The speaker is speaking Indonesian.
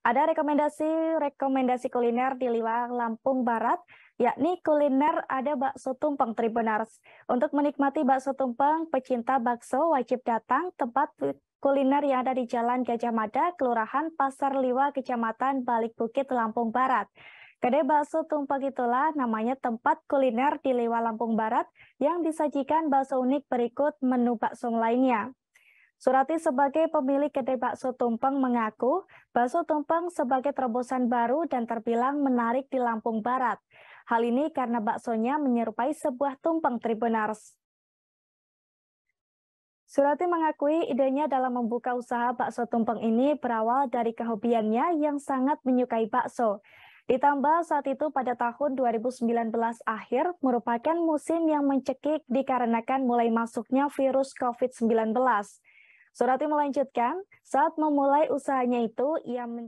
Ada rekomendasi-rekomendasi kuliner di Liwang Lampung Barat, yakni kuliner ada bakso tumpeng Tribunars. Untuk menikmati bakso tumpeng, pecinta bakso wajib datang tempat kuliner yang ada di Jalan Gajah Mada, Kelurahan Pasar Liwa, Kecamatan Balik Bukit, Lampung Barat. Kedai bakso tumpeng itulah namanya tempat kuliner di Lewa Lampung Barat yang disajikan bakso unik berikut menu bakso lainnya. Surati sebagai pemilik kedai bakso tumpeng mengaku bakso tumpeng sebagai terobosan baru dan terbilang menarik di Lampung Barat. Hal ini karena baksonya menyerupai sebuah tumpeng tribunars. Surati mengakui idenya dalam membuka usaha bakso tumpeng ini berawal dari kehobiannya yang sangat menyukai bakso. Ditambah saat itu pada tahun 2019 akhir merupakan musim yang mencekik dikarenakan mulai masuknya virus COVID-19. Surati melanjutkan, saat memulai usahanya itu, ia men